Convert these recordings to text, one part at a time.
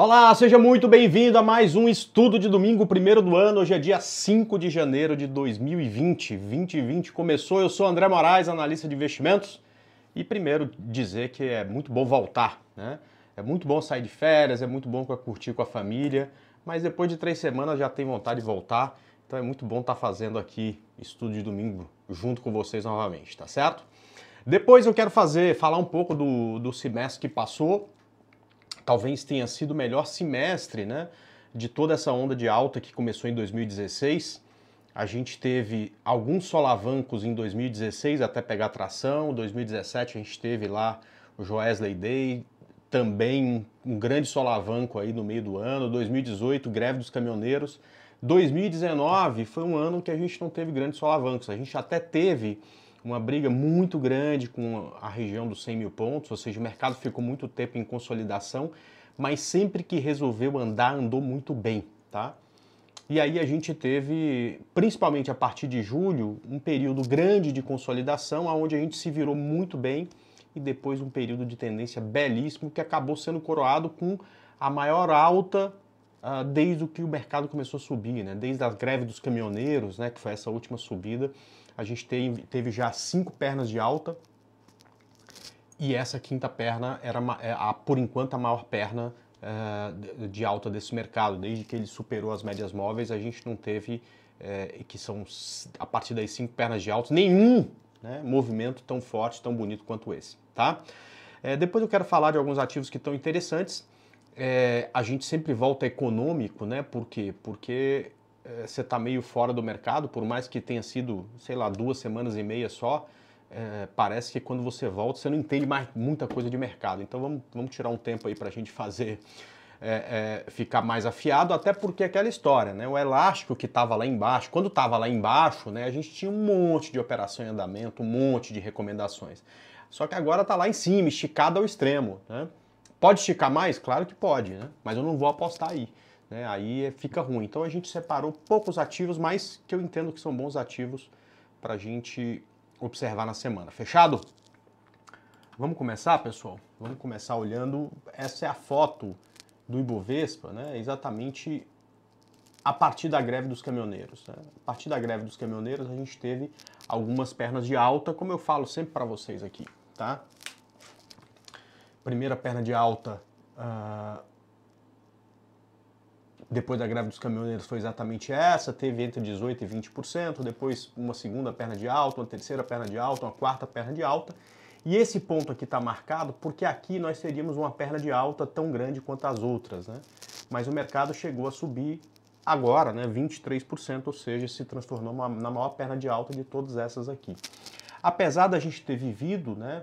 Olá, seja muito bem-vindo a mais um estudo de domingo, primeiro do ano. Hoje é dia 5 de janeiro de 2020. 2020 começou. Eu sou André Moraes, analista de investimentos. E primeiro dizer que é muito bom voltar, né? É muito bom sair de férias, é muito bom curtir com a família, mas depois de três semanas já tem vontade de voltar. Então é muito bom estar tá fazendo aqui estudo de domingo junto com vocês novamente, tá certo? Depois eu quero fazer, falar um pouco do, do semestre que passou, talvez tenha sido o melhor semestre, né? De toda essa onda de alta que começou em 2016. A gente teve alguns solavancos em 2016 até pegar tração. 2017 a gente teve lá o Joesley Day, também um grande solavanco aí no meio do ano. 2018, greve dos caminhoneiros. 2019 foi um ano que a gente não teve grandes solavancos. A gente até teve uma briga muito grande com a região dos 100 mil pontos, ou seja, o mercado ficou muito tempo em consolidação, mas sempre que resolveu andar, andou muito bem, tá? E aí a gente teve, principalmente a partir de julho, um período grande de consolidação, onde a gente se virou muito bem, e depois um período de tendência belíssimo que acabou sendo coroado com a maior alta ah, desde que o mercado começou a subir, né? desde a greve dos caminhoneiros, né, que foi essa última subida, a gente teve, teve já cinco pernas de alta e essa quinta perna era, é, a, por enquanto, a maior perna uh, de alta desse mercado. Desde que ele superou as médias móveis, a gente não teve, uh, que são a partir das cinco pernas de alta, nenhum né, movimento tão forte, tão bonito quanto esse. Tá? Eh, depois eu quero falar de alguns ativos que estão interessantes é, a gente sempre volta econômico, né? Por quê? Porque é, você está meio fora do mercado, por mais que tenha sido, sei lá, duas semanas e meia só, é, parece que quando você volta você não entende mais muita coisa de mercado. Então vamos, vamos tirar um tempo aí para a gente fazer é, é, ficar mais afiado, até porque aquela história, né? O elástico que estava lá embaixo, quando estava lá embaixo, né, a gente tinha um monte de operação em andamento, um monte de recomendações. Só que agora está lá em cima, esticado ao extremo. Né? Pode esticar mais? Claro que pode, né? Mas eu não vou apostar aí. Né? Aí é, fica ruim. Então a gente separou poucos ativos, mas que eu entendo que são bons ativos para a gente observar na semana. Fechado? Vamos começar, pessoal? Vamos começar olhando. Essa é a foto do Ibovespa, né? Exatamente a partir da greve dos caminhoneiros. Né? A partir da greve dos caminhoneiros, a gente teve algumas pernas de alta, como eu falo sempre para vocês aqui, tá? primeira perna de alta uh, depois da greve dos caminhoneiros foi exatamente essa, teve entre 18% e 20%, depois uma segunda perna de alta, uma terceira perna de alta, uma quarta perna de alta. E esse ponto aqui está marcado porque aqui nós teríamos uma perna de alta tão grande quanto as outras, né? Mas o mercado chegou a subir agora, né, 23%, ou seja, se transformou na maior perna de alta de todas essas aqui. Apesar da gente ter vivido, né,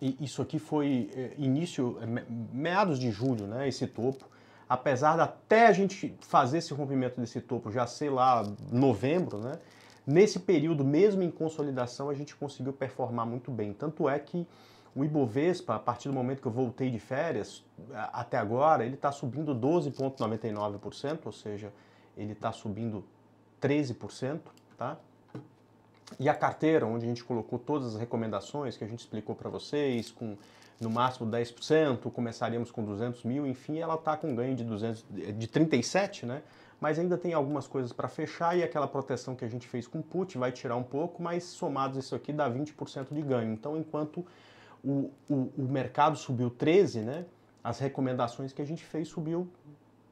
isso aqui foi é, início, é, meados de julho, né? Esse topo. Apesar de até a gente fazer esse rompimento desse topo já, sei lá, novembro, né? Nesse período, mesmo em consolidação, a gente conseguiu performar muito bem. Tanto é que o Ibovespa, a partir do momento que eu voltei de férias, até agora, ele está subindo 12,99%, ou seja, ele está subindo 13%, tá? E a carteira, onde a gente colocou todas as recomendações que a gente explicou para vocês, com no máximo 10%, começaríamos com 200 mil, enfim, ela está com ganho de, 200, de 37, né? Mas ainda tem algumas coisas para fechar e aquela proteção que a gente fez com put vai tirar um pouco, mas somados isso aqui dá 20% de ganho. Então, enquanto o, o, o, mercado subiu 13, né? As recomendações que a gente fez subiu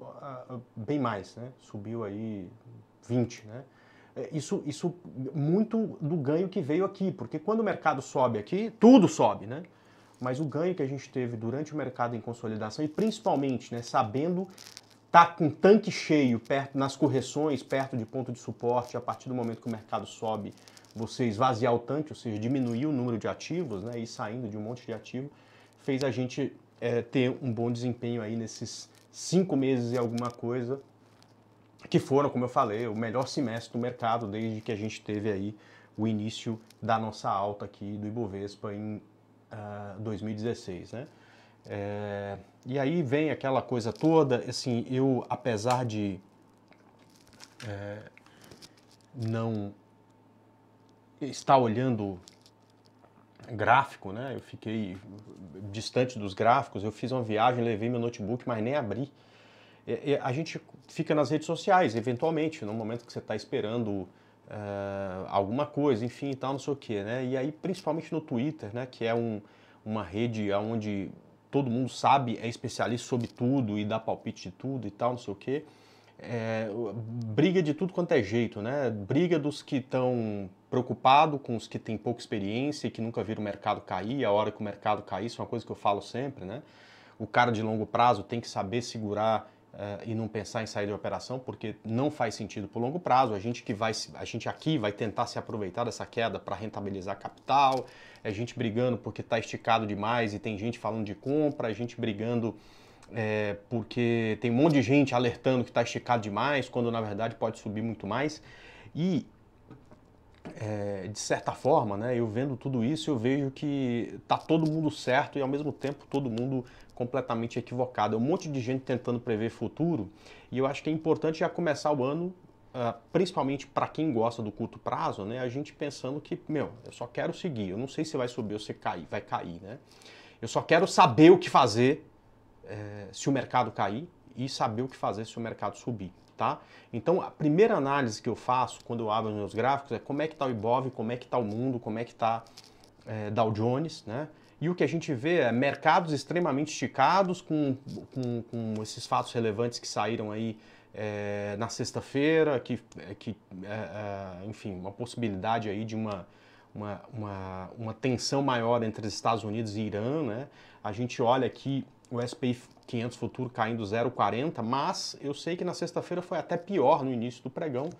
uh, bem mais, né? Subiu aí 20, né? É, isso, isso muito do ganho que veio aqui, porque quando o mercado sobe aqui, tudo sobe, né? Mas o ganho que a gente teve durante o mercado em consolidação e principalmente, né, sabendo tá com tanque cheio perto nas correções, perto de ponto de suporte, a partir do momento que o mercado sobe, você esvaziar o tanque, ou seja, diminuir o número de ativos, né, e saindo de um monte de ativo, fez a gente é, ter um bom desempenho aí nesses cinco meses e alguma coisa que foram, como eu falei, o melhor semestre do mercado desde que a gente teve aí o início da nossa alta aqui do Ibovespa em uh, ah, 2016, né? É, e aí vem aquela coisa toda, assim, eu, apesar de é, não estar olhando gráfico, né? Eu fiquei distante dos gráficos, eu fiz uma viagem, levei meu notebook, mas nem abri a gente fica nas redes sociais, eventualmente, no momento que você está esperando eh, alguma coisa, enfim, tal, não sei o quê, né? E aí, principalmente no Twitter, né? Que é um, uma rede onde todo mundo sabe, é especialista sobre tudo e dá palpite de tudo e tal, não sei o quê. É, briga de tudo quanto é jeito, né? Briga dos que estão preocupados com os que têm pouca experiência e que nunca viram o mercado cair, a hora que o mercado cair, isso é uma coisa que eu falo sempre, né? O cara de longo prazo tem que saber segurar e não pensar em sair de operação, porque não faz sentido por longo prazo. A gente que vai, a gente aqui vai tentar se aproveitar dessa queda para rentabilizar capital, a é gente brigando porque está esticado demais e tem gente falando de compra, a gente brigando é, porque tem um monte de gente alertando que está esticado demais, quando na verdade pode subir muito mais. E é, de certa forma, né, eu vendo tudo isso, eu vejo que tá todo mundo certo e ao mesmo tempo todo mundo completamente equivocado. É um monte de gente tentando prever futuro e eu acho que é importante já começar o ano, ah, principalmente para quem gosta do curto prazo, né, a gente pensando que, meu, eu só quero seguir, eu não sei se vai subir ou se cair, vai cair, né? Eu só quero saber o que fazer é, se o mercado cair e saber o que fazer se o mercado subir tá? Então, a primeira análise que eu faço quando eu abro meus gráficos é como é que está o Ibov, como é que está o mundo, como é que está é, eh, Dow Jones, né? E o que a gente vê é mercados extremamente esticados, com, com, com esses fatos relevantes que saíram aí é, na sexta-feira, que, eh, que é, enfim, uma possibilidade aí de uma, uma, uma, uma, tensão maior entre os Estados Unidos e Irã, né? A gente olha aqui o SPI 500 futuro caindo 0,40, mas eu sei que na sexta-feira foi até pior no início do pregão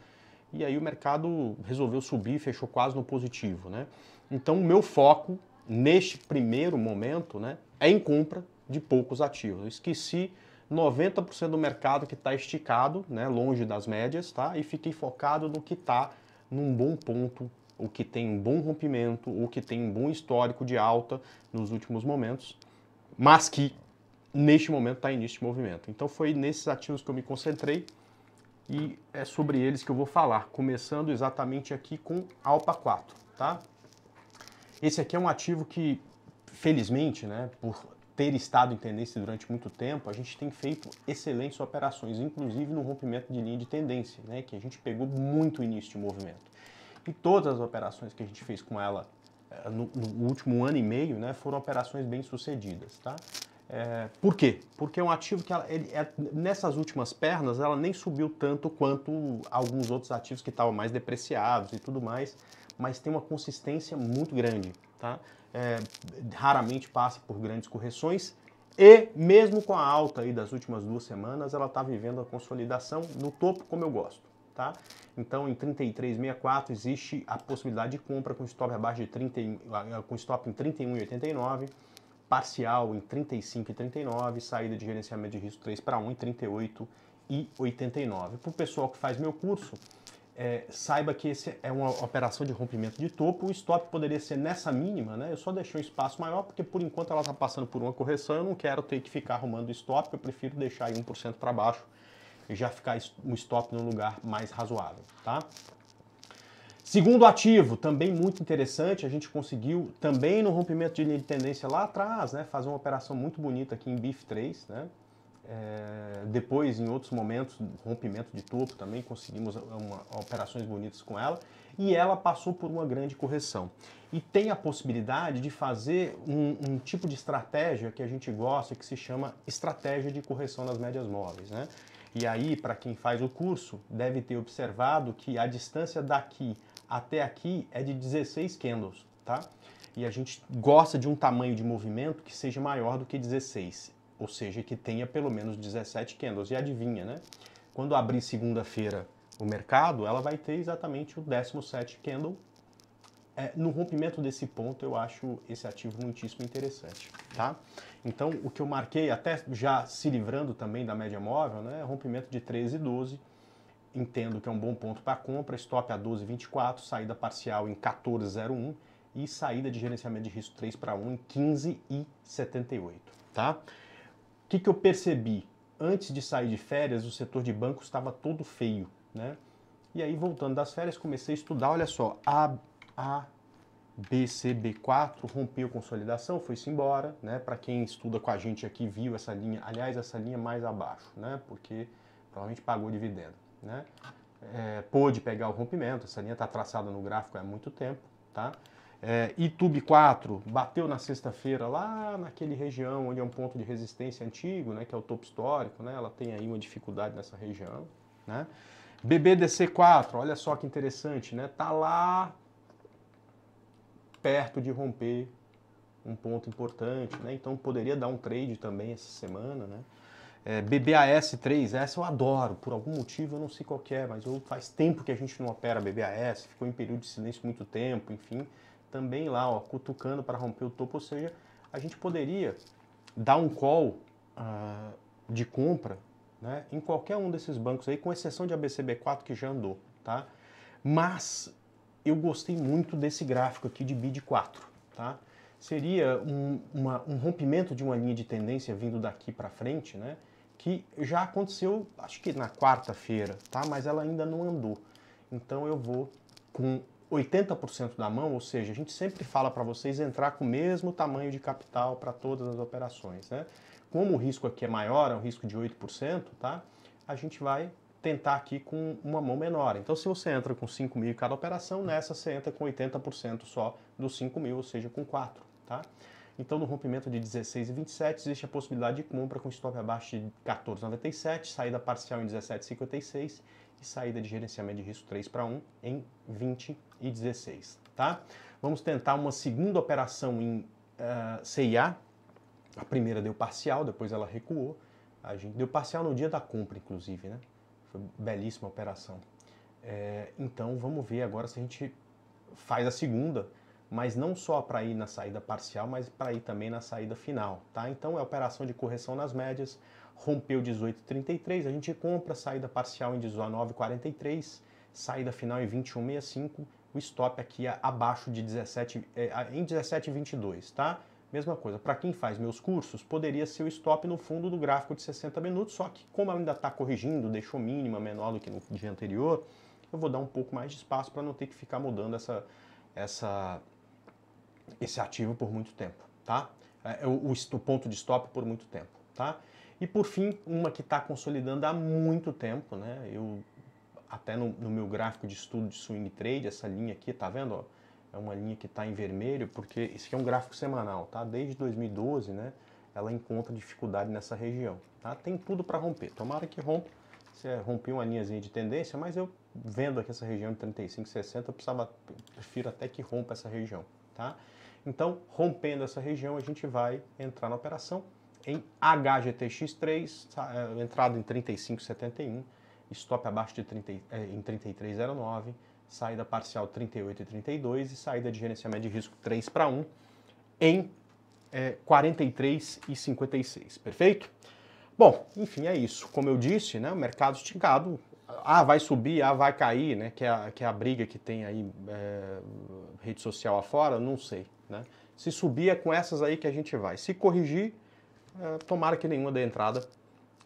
e aí o mercado resolveu subir, fechou quase no positivo, né? Então o meu foco neste primeiro momento, né, é em compra de poucos ativos. Eu esqueci 90% do mercado que está esticado, né, longe das médias, tá? E fiquei focado no que está num bom ponto, o que tem um bom rompimento, o que tem um bom histórico de alta nos últimos momentos, mas que neste momento está em início de movimento. Então foi nesses ativos que eu me concentrei e é sobre eles que eu vou falar, começando exatamente aqui com Alpa 4, tá? Esse aqui é um ativo que, felizmente, né, por ter estado em tendência durante muito tempo, a gente tem feito excelentes operações, inclusive no rompimento de linha de tendência, né, que a gente pegou muito início de movimento. E todas as operações que a gente fez com ela eh, no, no último ano e meio, né, foram operações bem sucedidas, tá? É, por quê? Porque é um ativo que ela, ele, é, nessas últimas pernas ela nem subiu tanto quanto alguns outros ativos que estavam mais depreciados e tudo mais, mas tem uma consistência muito grande, tá? É, raramente passa por grandes correções e mesmo com a alta aí das últimas duas semanas ela está vivendo a consolidação no topo como eu gosto, tá? Então em 33,64 existe a possibilidade de compra com stop abaixo de 30, com stop em 31,89 parcial em 35 e 39, saída de gerenciamento de risco 3 para 1 em 38 e 89. Para o pessoal que faz meu curso, é, saiba que esse é uma operação de rompimento de topo. O stop poderia ser nessa mínima, né? Eu só deixei um espaço maior porque por enquanto ela está passando por uma correção. Eu não quero ter que ficar arrumando stop. Eu prefiro deixar aí 1% para baixo e já ficar um stop no lugar mais razoável, tá? Segundo ativo, também muito interessante, a gente conseguiu também no rompimento de linha de tendência lá atrás, né, fazer uma operação muito bonita aqui em BIF3, né? É, depois, em outros momentos, rompimento de topo também, conseguimos uma, operações bonitas com ela. E ela passou por uma grande correção. E tem a possibilidade de fazer um, um tipo de estratégia que a gente gosta, que se chama estratégia de correção nas médias móveis. Né? E aí, para quem faz o curso, deve ter observado que a distância daqui até aqui é de 16 candles, tá? E a gente gosta de um tamanho de movimento que seja maior do que 16, ou seja, que tenha pelo menos 17 candles. E adivinha, né? Quando abrir segunda-feira o mercado, ela vai ter exatamente o 17 candle. É, no rompimento desse ponto, eu acho esse ativo muitíssimo interessante, tá? Então, o que eu marquei, até já se livrando também da média móvel, né? Rompimento de 13 e 12, entendo que é um bom ponto para compra, stop a 12,24, saída parcial em 14,01 e saída de gerenciamento de risco 3 para 1 em 15,78, tá? O que, que eu percebi? Antes de sair de férias, o setor de banco estava todo feio, né? E aí, voltando das férias, comecei a estudar, olha só, a, a BCB4 rompeu consolidação, foi-se embora, né? Para quem estuda com a gente aqui, viu essa linha, aliás, essa linha mais abaixo, né? Porque provavelmente pagou dividendo. Né? É, pôde pegar o rompimento, essa linha está traçada no gráfico há muito tempo. Tá? É, YouTube 4 bateu na sexta-feira lá naquele região onde é um ponto de resistência antigo, né, que é o topo histórico, né, ela tem aí uma dificuldade nessa região. Né? BBDC 4, olha só que interessante, né, tá lá perto de romper um ponto importante, né, então poderia dar um trade também essa semana, né, é, BBAS3, essa eu adoro, por algum motivo eu não sei qual é, mas eu, faz tempo que a gente não opera BBAS, ficou em período de silêncio muito tempo, enfim, também lá, ó, cutucando para romper o topo, ou seja, a gente poderia dar um call uh, de compra né, em qualquer um desses bancos aí, com exceção de ABCB4 que já andou, tá? Mas eu gostei muito desse gráfico aqui de BID4, tá? Seria um, uma, um rompimento de uma linha de tendência vindo daqui para frente, né? que já aconteceu, acho que na quarta-feira, tá? Mas ela ainda não andou. Então eu vou com 80% da mão, ou seja, a gente sempre fala para vocês entrar com o mesmo tamanho de capital para todas as operações, né? Como o risco aqui é maior, é um risco de 8%, tá? A gente vai tentar aqui com uma mão menor. Então, se você entra com 5 mil em cada operação, nessa você entra com 80% só dos 5 mil, ou seja, com 4, tá? Então, no rompimento de 16 e 27, existe a possibilidade de compra com stop abaixo de 14,97, saída parcial em 17,56 e saída de gerenciamento de risco 3 para 1 em 20 e 16, tá? Vamos tentar uma segunda operação em uh, eh, CIA. A primeira deu parcial, depois ela recuou. A gente deu parcial no dia da compra, inclusive, né? Foi belíssima operação. É, então vamos ver agora se a gente faz a segunda mas não só para ir na saída parcial, mas para ir também na saída final, tá? Então é operação de correção nas médias, rompeu 18,33, a gente compra saída parcial em 19,43, saída final em 21,65, o stop aqui é abaixo de 17, é, em 17,22, tá? Mesma coisa, para quem faz meus cursos, poderia ser o stop no fundo do gráfico de 60 minutos, só que como ela ainda está corrigindo, deixou mínima menor do que no dia anterior, eu vou dar um pouco mais de espaço para não ter que ficar mudando essa, essa esse ativo por muito tempo, tá? É, é o, o ponto de stop por muito tempo, tá? E por fim, uma que está consolidando há muito tempo, né? Eu até no, no, meu gráfico de estudo de swing trade, essa linha aqui, tá vendo? É uma linha que está em vermelho, porque isso aqui é um gráfico semanal, tá? Desde 2012, né? Ela encontra dificuldade nessa região, tá? Tem tudo para romper. Tomara que rompa. Você é, rompeu uma linhazinha de tendência, mas eu vendo aqui essa região de 35, 60, eu precisava, prefiro até que rompa essa região, tá? Então, rompendo essa região, a gente vai entrar na operação em HGTX3, eh, entrada em 35,71, stop abaixo de 30, eh, em 33,09, saída parcial 38,32 e saída de gerenciamento de risco 3 para 1 em é, eh, 43,56, perfeito? Bom, enfim, é isso. Como eu disse, né, o mercado esticado, ah, vai subir, ah, vai cair, né? Que é a, que é a briga que tem aí é, rede social afora, não sei, né? Se subir é com essas aí que a gente vai. Se corrigir, é, tomara que nenhuma dê entrada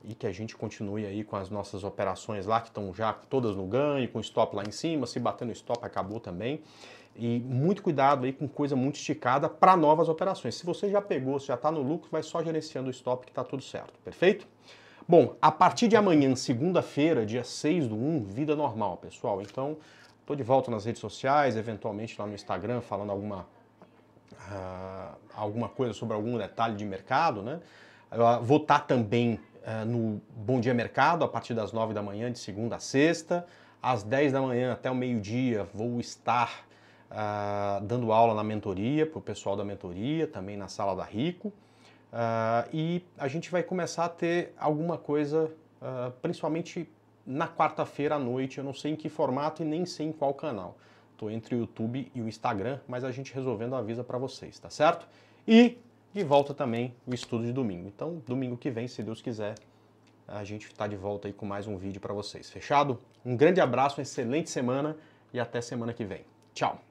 e que a gente continue aí com as nossas operações lá, que estão já todas no ganho, com stop lá em cima, se batendo stop acabou também. E muito cuidado aí com coisa muito esticada para novas operações. Se você já pegou, se já está no lucro, vai só gerenciando o stop que está tudo certo, perfeito? Bom, a partir de amanhã, segunda-feira, dia 6 do 1, vida normal, pessoal. Então, estou de volta nas redes sociais, eventualmente lá no Instagram, falando alguma, uh, alguma coisa sobre algum detalhe de mercado, né? Eu ah, vou estar tá também uh, no Bom Dia Mercado, a partir das 9 da manhã, de segunda a sexta. Às 10 da manhã até o meio-dia, vou estar uh, dando aula na mentoria, para o pessoal da mentoria, também na sala da Rico. Uh, e a gente vai começar a ter alguma coisa, uh, principalmente na quarta-feira à noite. Eu não sei em que formato e nem sei em qual canal. Estou entre o YouTube e o Instagram, mas a gente resolvendo avisa para vocês, tá certo? E de volta também o estudo de domingo. Então, domingo que vem, se Deus quiser, a gente está de volta aí com mais um vídeo para vocês. Fechado? Um grande abraço, uma excelente semana e até semana que vem. Tchau!